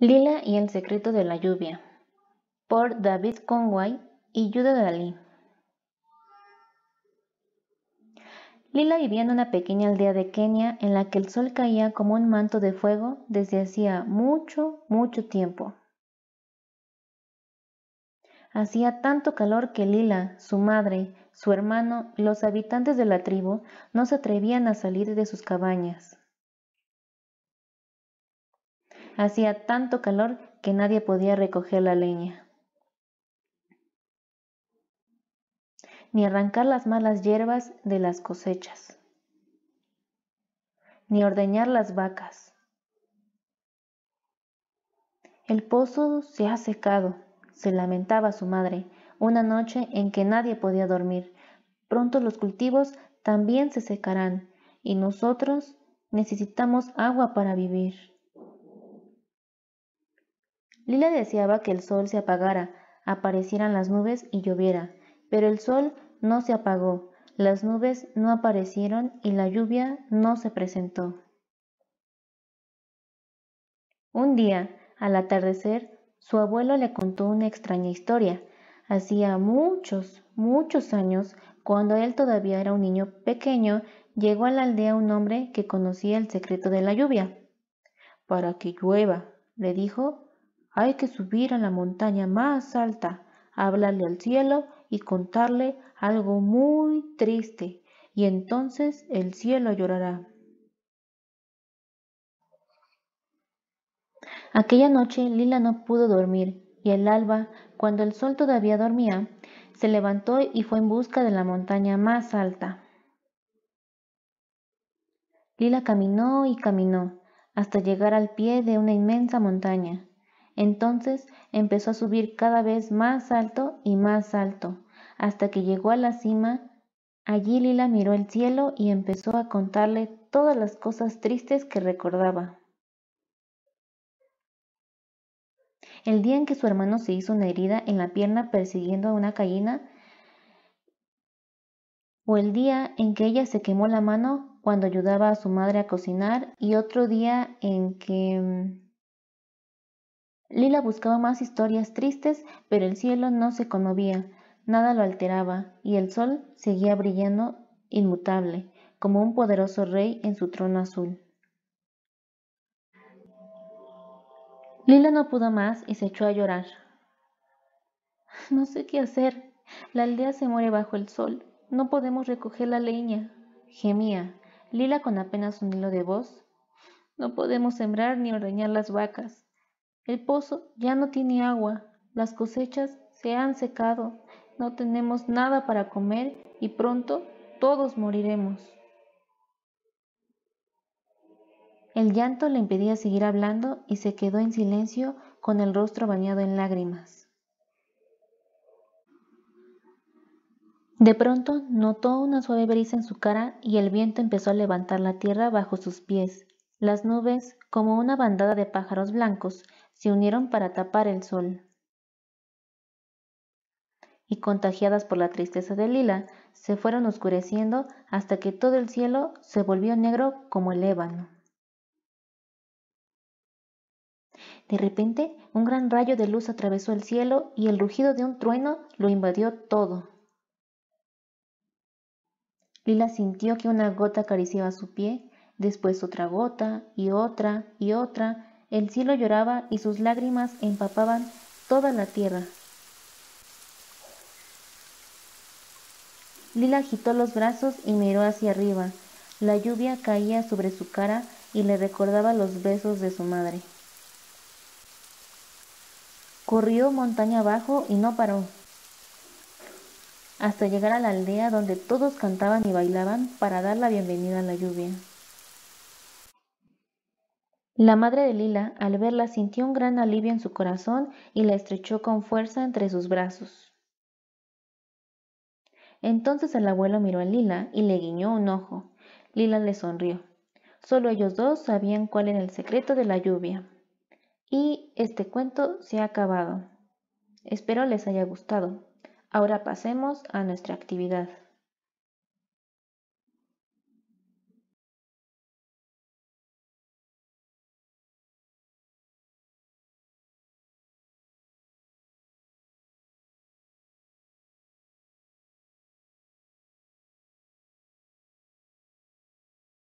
Lila y el secreto de la lluvia por David Conway y Judah Dalí. Lila vivía en una pequeña aldea de Kenia en la que el sol caía como un manto de fuego desde hacía mucho, mucho tiempo. Hacía tanto calor que Lila, su madre, su hermano y los habitantes de la tribu no se atrevían a salir de sus cabañas. Hacía tanto calor que nadie podía recoger la leña, ni arrancar las malas hierbas de las cosechas, ni ordeñar las vacas. El pozo se ha secado, se lamentaba su madre, una noche en que nadie podía dormir. Pronto los cultivos también se secarán, y nosotros necesitamos agua para vivir. Lila deseaba que el sol se apagara, aparecieran las nubes y lloviera, pero el sol no se apagó, las nubes no aparecieron y la lluvia no se presentó. Un día, al atardecer, su abuelo le contó una extraña historia. Hacía muchos, muchos años, cuando él todavía era un niño pequeño, llegó a la aldea un hombre que conocía el secreto de la lluvia. Para que llueva, le dijo, hay que subir a la montaña más alta, hablarle al cielo y contarle algo muy triste, y entonces el cielo llorará. Aquella noche Lila no pudo dormir, y el alba, cuando el sol todavía dormía, se levantó y fue en busca de la montaña más alta. Lila caminó y caminó hasta llegar al pie de una inmensa montaña. Entonces empezó a subir cada vez más alto y más alto, hasta que llegó a la cima. Allí Lila miró el cielo y empezó a contarle todas las cosas tristes que recordaba. El día en que su hermano se hizo una herida en la pierna persiguiendo a una gallina, o el día en que ella se quemó la mano cuando ayudaba a su madre a cocinar, y otro día en que mm, Lila buscaba más historias tristes, pero el cielo no se conmovía, nada lo alteraba, y el sol seguía brillando inmutable, como un poderoso rey en su trono azul. Lila no pudo más y se echó a llorar. No sé qué hacer. La aldea se muere bajo el sol. No podemos recoger la leña. Gemía. Lila con apenas un hilo de voz. No podemos sembrar ni ordeñar las vacas. El pozo ya no tiene agua, las cosechas se han secado, no tenemos nada para comer y pronto todos moriremos. El llanto le impedía seguir hablando y se quedó en silencio con el rostro bañado en lágrimas. De pronto notó una suave brisa en su cara y el viento empezó a levantar la tierra bajo sus pies. Las nubes, como una bandada de pájaros blancos, se unieron para tapar el sol. Y contagiadas por la tristeza de Lila, se fueron oscureciendo hasta que todo el cielo se volvió negro como el ébano. De repente, un gran rayo de luz atravesó el cielo y el rugido de un trueno lo invadió todo. Lila sintió que una gota acariciaba su pie, después otra gota y otra y otra, el cielo lloraba y sus lágrimas empapaban toda la tierra. Lila agitó los brazos y miró hacia arriba. La lluvia caía sobre su cara y le recordaba los besos de su madre. Corrió montaña abajo y no paró, hasta llegar a la aldea donde todos cantaban y bailaban para dar la bienvenida a la lluvia. La madre de Lila, al verla, sintió un gran alivio en su corazón y la estrechó con fuerza entre sus brazos. Entonces el abuelo miró a Lila y le guiñó un ojo. Lila le sonrió. Solo ellos dos sabían cuál era el secreto de la lluvia. Y este cuento se ha acabado. Espero les haya gustado. Ahora pasemos a nuestra actividad.